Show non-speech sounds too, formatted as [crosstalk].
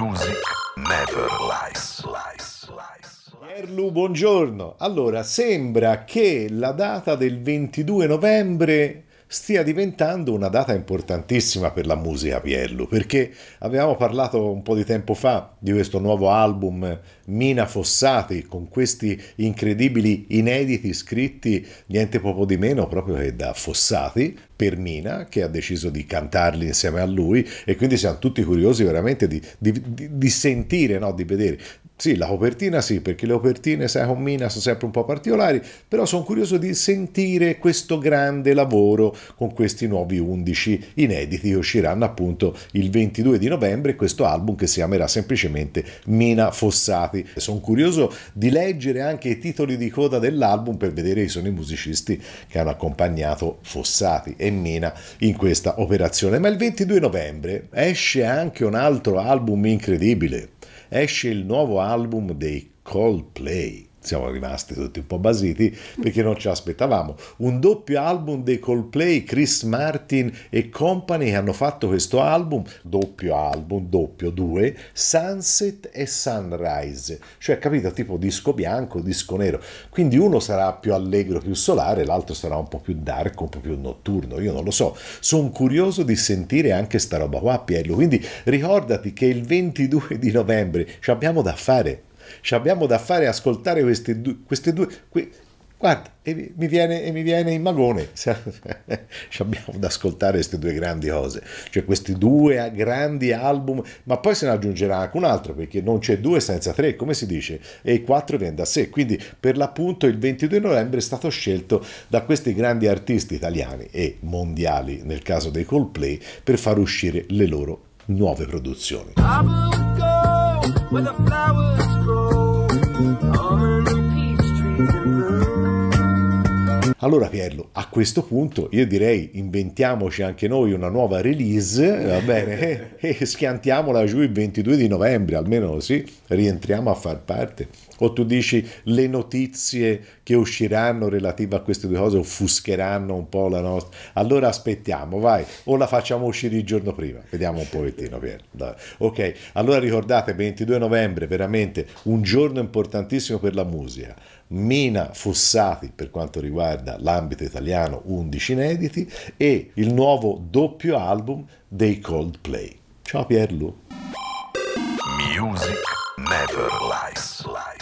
Music never lies. lies, lies, lies. Erlu, buongiorno. Allora, sembra che la data del 22 novembre stia diventando una data importantissima per la musica Pierlu, perché avevamo parlato un po' di tempo fa di questo nuovo album Mina Fossati con questi incredibili inediti scritti niente proprio di meno proprio che da Fossati, per Mina che ha deciso di cantarli insieme a lui e quindi siamo tutti curiosi veramente di, di, di, di sentire, no? di vedere. Sì, la copertina sì, perché le copertine, sai, con Mina sono sempre un po' particolari, però sono curioso di sentire questo grande lavoro con questi nuovi 11 inediti che usciranno appunto il 22 di novembre, questo album che si chiamerà semplicemente Mina Fossati. Sono curioso di leggere anche i titoli di coda dell'album per vedere chi sono i musicisti che hanno accompagnato Fossati. E e Mina in questa operazione. Ma il 22 novembre esce anche un altro album incredibile, esce il nuovo album dei Coldplay siamo rimasti tutti un po' basiti perché non ci aspettavamo. Un doppio album dei Coldplay, Chris Martin e Company hanno fatto questo album, doppio album, doppio due, Sunset e Sunrise, cioè capito tipo disco bianco, disco nero. Quindi uno sarà più allegro, più solare, l'altro sarà un po' più dark, un po' più notturno, io non lo so. Sono curioso di sentire anche sta roba qua, Piello. Quindi ricordati che il 22 di novembre ci abbiamo da fare ci abbiamo da fare ascoltare queste, due... Queste due que, guarda, e mi, viene, e mi viene in magone, [laughs] ci abbiamo da ascoltare queste due grandi cose, cioè questi due grandi album, ma poi se ne aggiungerà anche un altro, perché non c'è due senza tre, come si dice, e il quattro viene da sé, quindi per l'appunto il 22 novembre è stato scelto da questi grandi artisti italiani e mondiali, nel caso dei Coldplay, per far uscire le loro nuove produzioni. where the flowers grow, almond and peach trees in bloom. Allora Pierlo, a questo punto io direi inventiamoci anche noi una nuova release, va [laughs] bene, e schiantiamola giù il 22 di novembre, almeno così rientriamo a far parte. O tu dici le notizie che usciranno relative a queste due cose offuscheranno un po' la nostra... Allora aspettiamo, vai, o la facciamo uscire il giorno prima, vediamo un pochettino Pierlo. Ok, allora ricordate 22 novembre, veramente un giorno importantissimo per la musica Mina Fossati per quanto riguarda l'ambito italiano 11 inediti e il nuovo doppio album dei Coldplay. Ciao Pierlu. Music never lies. lies.